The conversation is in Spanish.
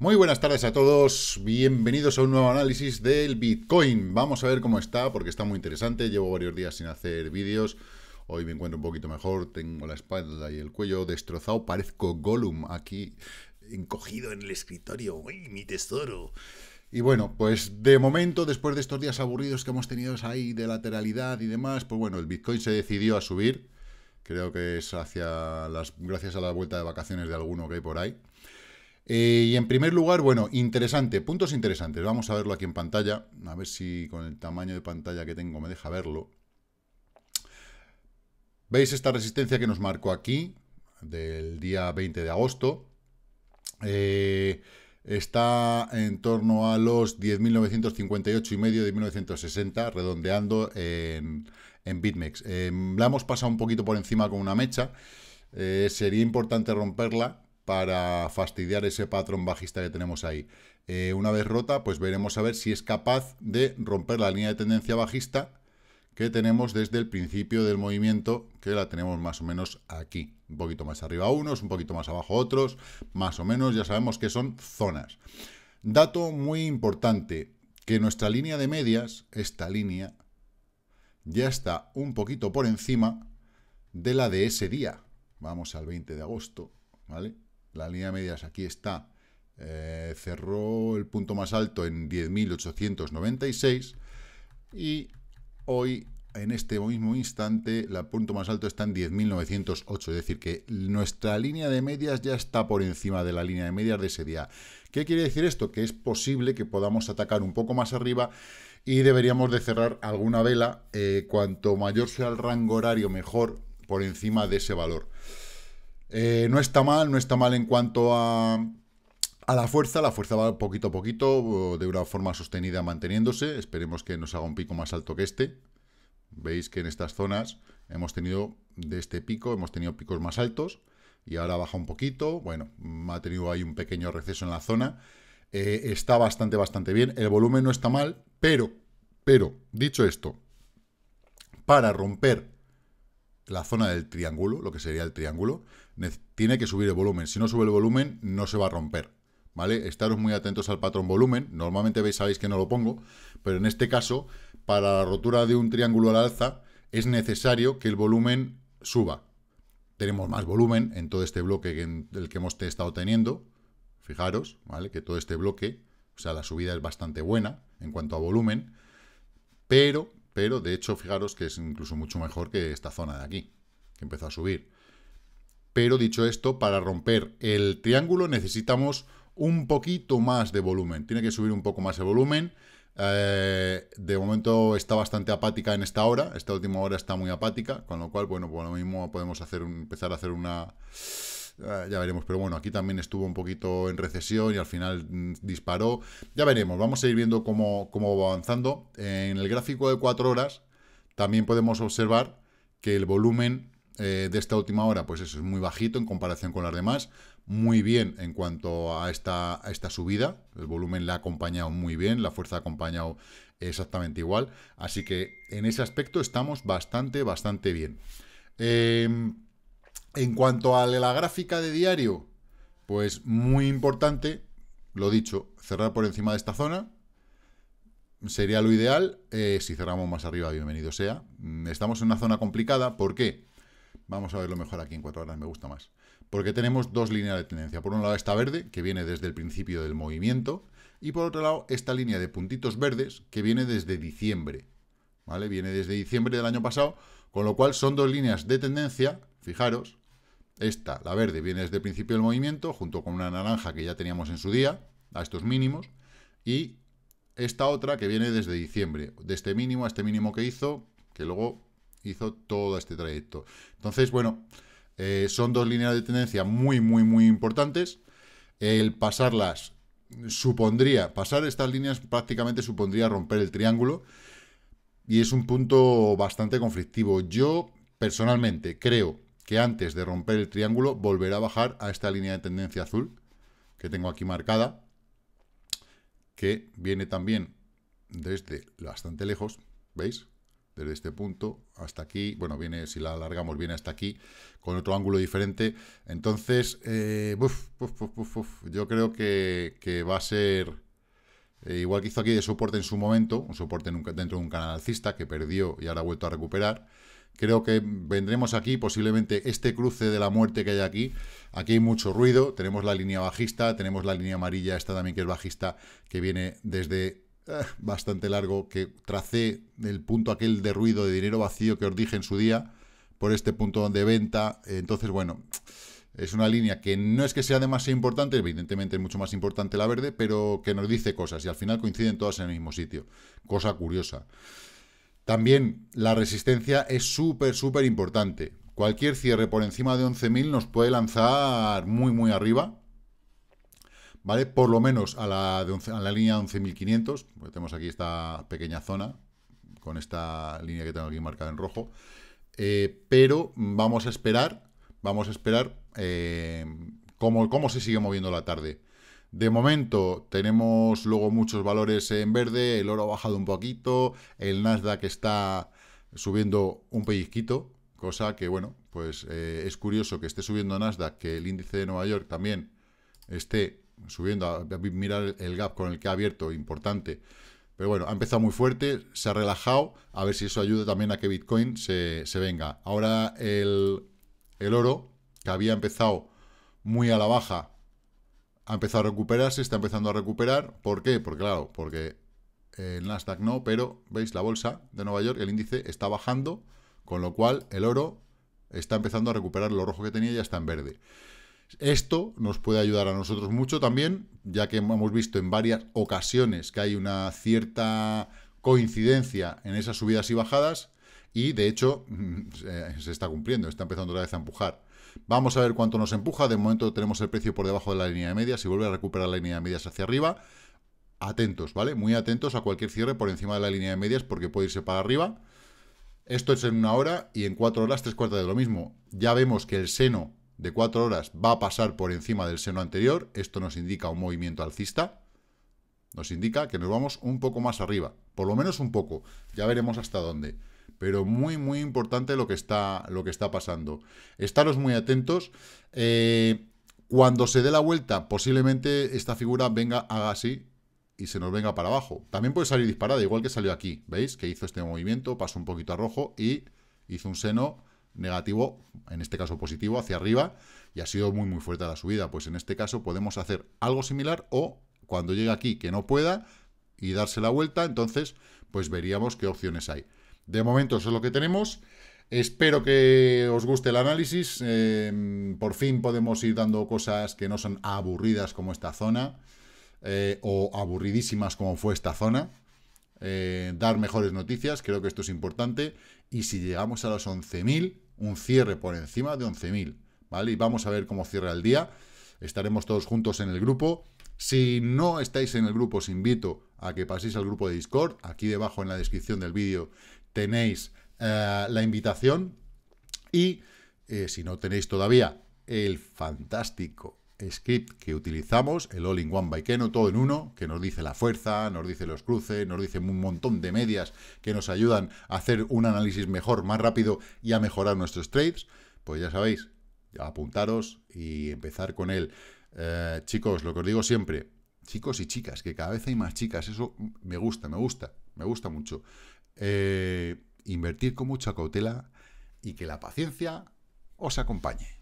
Muy buenas tardes a todos, bienvenidos a un nuevo análisis del Bitcoin. Vamos a ver cómo está, porque está muy interesante. Llevo varios días sin hacer vídeos. Hoy me encuentro un poquito mejor, tengo la espalda y el cuello destrozado. Parezco Gollum aquí, encogido en el escritorio. ¡Uy, mi tesoro! Y bueno, pues de momento, después de estos días aburridos que hemos tenido ahí de lateralidad y demás, pues bueno, el Bitcoin se decidió a subir. Creo que es hacia las. gracias a la vuelta de vacaciones de alguno que hay por ahí. Eh, y en primer lugar, bueno, interesante, puntos interesantes. Vamos a verlo aquí en pantalla, a ver si con el tamaño de pantalla que tengo me deja verlo. ¿Veis esta resistencia que nos marcó aquí, del día 20 de agosto? Eh, está en torno a los 10.958 y medio, de 1960, redondeando en, BitMEX. Eh, la hemos pasado un poquito por encima con una mecha. sería importante romperla, para fastidiar ese patrón bajista que tenemos ahí. Eh, una vez rota, pues veremos a ver si es capaz de romper la línea de tendencia bajista que tenemos desde el principio del movimiento, que la tenemos más o menos aquí. Un poquito más arriba unos, un poquito más abajo otros, más o menos, ya sabemos que son zonas. Dato muy importante, que nuestra línea de medias, esta línea, ya está un poquito por encima de la de ese día. Vamos al 20 de agosto, ¿vale? La línea de medias aquí está. Eh, cerró el punto más alto en 10.896 y hoy, en este mismo instante, el punto más alto está en 10.908. Es decir, que nuestra línea de medias ya está por encima de la línea de medias de ese día. ¿Qué quiere decir esto? Que es posible que podamos atacar un poco más arriba y deberíamos de cerrar alguna vela. Eh, cuanto mayor sea el rango horario, mejor por encima de ese valor. Eh, no está mal, no está mal en cuanto a, la fuerza. La fuerza va poquito a poquito, de una forma sostenida manteniéndose. Esperemos que nos haga un pico más alto que este. Veis que en estas zonas hemos tenido, de este pico, hemos tenido picos más altos. Y ahora baja un poquito. Bueno, mm, ha tenido ahí un pequeño receso en la zona. Eh, está bastante, bastante bien. El volumen no está mal, pero, pero, dicho esto, para romper la zona del triángulo, lo que sería el triángulo, tiene que subir el volumen. Si no sube el volumen, no se va a romper. ¿Vale? Estaros muy atentos al patrón volumen. Normalmente veis, sabéis que no lo pongo, pero en este caso, para la rotura de un triángulo al alza, es necesario que el volumen suba. Tenemos más volumen en todo este bloque que en el que hemos estado teniendo. Fijaros, ¿vale? Que todo este bloque, o sea, la subida es bastante buena en cuanto a volumen, pero, pero, de hecho, fijaros que es incluso mucho mejor que esta zona de aquí, que empezó a subir pero dicho esto, para romper el triángulo necesitamos un poquito más de volumen. Tiene que subir un poco más el volumen. Eh, de momento está bastante apática en esta hora. Esta última hora está muy apática, con lo cual, bueno, por lo mismo podemos empezar a hacer una... Ah, ya veremos, pero bueno, aquí también estuvo un poquito en recesión y al final mm, disparó. Ya veremos, vamos a ir viendo cómo, cómo va avanzando. En el gráfico de 4 horas también podemos observar que el volumen eh, de esta última hora, pues eso es muy bajito en comparación con las demás. Muy bien en cuanto a esta, esta subida. El volumen la ha acompañado muy bien, la fuerza ha acompañado exactamente igual. Así que en ese aspecto estamos bastante, bastante bien. Em, en cuanto a la gráfica de diario, pues muy importante, lo dicho, cerrar por encima de esta zona, sería lo ideal. Eh, si cerramos más arriba, bienvenido sea. Mm, estamos en una zona complicada. ¿Por qué? Vamos a verlo mejor aquí en cuatro horas, me gusta más. Porque tenemos dos líneas de tendencia. Por un lado esta verde, que viene desde el principio del movimiento, y por otro lado esta línea de puntitos verdes, que viene desde diciembre. ¿Vale? Viene desde diciembre del año pasado, con lo cual son dos líneas de tendencia, fijaros. Esta, la verde, viene desde el principio del movimiento, junto con una naranja que ya teníamos en su día, a estos mínimos, y esta otra que viene desde diciembre, de este mínimo a este mínimo que hizo, que luego hizo todo este trayecto. Entonces, bueno, eh, son dos líneas de tendencia muy, muy, muy importantes. El pasarlas supondría, pasar estas líneas prácticamente supondría romper el triángulo y es un punto bastante conflictivo. Yo personalmente creo que antes de romper el triángulo volverá a bajar a esta línea de tendencia azul que tengo aquí marcada, que viene también desde bastante lejos, ¿veis? desde este punto hasta aquí, bueno, viene, si la alargamos, viene hasta aquí, con otro ángulo diferente. Entonces, eh, yo creo que, va a ser, eh, igual que hizo aquí de soporte en su momento, un soporte dentro de un canal alcista que perdió y ahora ha vuelto a recuperar, creo que vendremos aquí, posiblemente este cruce de la muerte que hay aquí, aquí hay mucho ruido, tenemos la línea bajista, tenemos la línea amarilla, esta también que es bajista, que viene desde bastante largo que tracé el punto aquel de ruido de dinero vacío que os dije en su día por este punto de venta. Entonces, bueno, es una línea que no es que sea demasiado importante, evidentemente es mucho más importante la verde, pero que nos dice cosas y al final coinciden todas en el mismo sitio. Cosa curiosa. También la resistencia es súper, súper importante. Cualquier cierre por encima de 11.000 nos puede lanzar muy, muy arriba. ¿vale? Por lo menos a la, de línea 11.500, tenemos aquí esta pequeña zona, con esta línea que tengo aquí marcada en rojo, eh, pero vamos a esperar, vamos a esperar eh, cómo, se sigue moviendo la tarde. De momento tenemos luego muchos valores en verde, el oro ha bajado un poquito, el Nasdaq está subiendo un pellizquito, cosa que bueno, pues eh, es curioso que esté subiendo Nasdaq, que el índice de Nueva York también esté subiendo, a, mirar el gap con el que ha abierto, importante. Pero bueno, ha empezado muy fuerte, se ha relajado, a ver si eso ayuda también a que Bitcoin se, venga. Ahora el, el oro, que había empezado muy a la baja, ha empezado a recuperarse, está empezando a recuperar. ¿Por qué? Porque claro, porque eh, el Nasdaq no, pero veis la bolsa de Nueva York, el índice está bajando, con lo cual el oro está empezando a recuperar lo rojo que tenía ya está en verde. Esto nos puede ayudar a nosotros mucho también, ya que hemos visto en varias ocasiones que hay una cierta coincidencia en esas subidas y bajadas y de hecho mm, se está cumpliendo, está empezando otra vez a empujar. Vamos a ver cuánto nos empuja, de momento tenemos el precio por debajo de la línea de medias y vuelve a recuperar la línea de medias hacia arriba, atentos, ¿vale? Muy atentos a cualquier cierre por encima de la línea de medias porque puede irse para arriba. Esto es en una hora y en cuatro horas tres cuartas de lo mismo. Ya vemos que el seno de 4 horas va a pasar por encima del seno anterior. Esto nos indica un movimiento alcista. Nos indica que nos vamos un poco más arriba. Por lo menos un poco. Ya veremos hasta dónde. Pero muy, muy importante lo que está, lo que está pasando. Estaros muy atentos. Eh, cuando se dé la vuelta, posiblemente esta figura venga, haga así y se nos venga para abajo. También puede salir disparada, igual que salió aquí, ¿veis? Que hizo este movimiento, pasó un poquito a rojo y hizo un seno negativo, en este caso positivo, hacia arriba, y ha sido muy muy fuerte la subida. Pues en este caso podemos hacer algo similar o cuando llegue aquí que no pueda y darse la vuelta, entonces pues veríamos qué opciones hay. De momento eso es lo que tenemos. Espero que os guste el análisis. Em, por fin podemos ir dando cosas que no son aburridas como esta zona eh, o aburridísimas como fue esta zona. Eh, dar mejores noticias, creo que esto es importante. Y si llegamos a los 11.000, un cierre por encima de 11.000, ¿vale? Y vamos a ver cómo cierra el día. Estaremos todos juntos en el grupo. Si no estáis en el grupo, os invito a que paséis al grupo de Discord. Aquí debajo en la descripción del vídeo tenéis eh, la invitación. Y eh, si no tenéis todavía el fantástico script que utilizamos, el All-in-One by Keno, todo en uno, que nos dice la fuerza, nos dice los cruces, nos dice un montón de medias que nos ayudan a hacer un análisis mejor, más rápido y a mejorar nuestros trades, pues ya sabéis, apuntaros y empezar con él. Eh, chicos, lo que os digo siempre, chicos y chicas, que cada vez hay más chicas, eso me gusta, me gusta, me gusta mucho. Eh, invertir con mucha cautela y que la paciencia os acompañe.